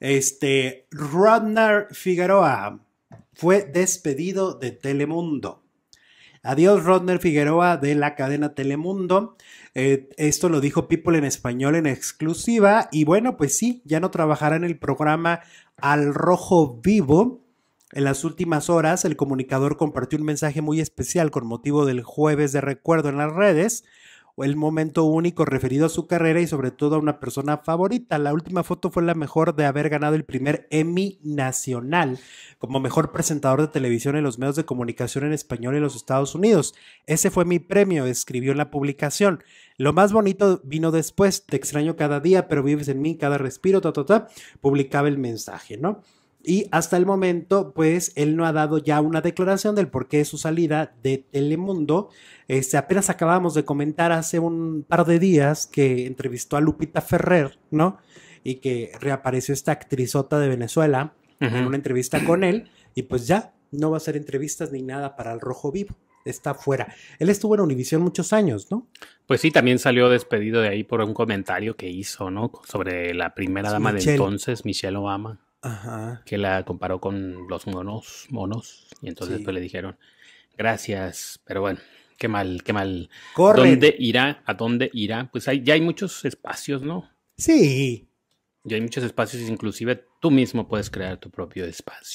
Este, Rodner Figueroa fue despedido de Telemundo. Adiós, Rodner Figueroa de la cadena Telemundo. Eh, esto lo dijo People en español en exclusiva. Y bueno, pues sí, ya no trabajará en el programa Al Rojo Vivo. En las últimas horas, el comunicador compartió un mensaje muy especial con motivo del jueves de recuerdo en las redes, el momento único referido a su carrera y sobre todo a una persona favorita. La última foto fue la mejor de haber ganado el primer Emmy Nacional como mejor presentador de televisión en los medios de comunicación en español en los Estados Unidos. Ese fue mi premio, escribió en la publicación. Lo más bonito vino después, te extraño cada día, pero vives en mí cada respiro, ta, ta, ta, publicaba el mensaje, ¿no? Y hasta el momento, pues él no ha dado ya una declaración del porqué de su salida de Telemundo. Este, apenas acabamos de comentar hace un par de días que entrevistó a Lupita Ferrer, ¿no? Y que reapareció esta actrizota de Venezuela en una entrevista con él. Y pues ya, no va a hacer entrevistas ni nada para el Rojo Vivo. Está fuera. Él estuvo en Univisión muchos años, ¿no? Pues sí, también salió despedido de ahí por un comentario que hizo, ¿no? Sobre la primera dama de entonces, Michelle Obama que la comparó con los monos, monos, y entonces le dijeron, gracias, pero bueno, qué mal, qué mal. ¿Dónde irá? ¿A dónde irá? Pues hay, ya hay muchos espacios, ¿no? Sí. Ya hay muchos espacios, inclusive tú mismo puedes crear tu propio espacio.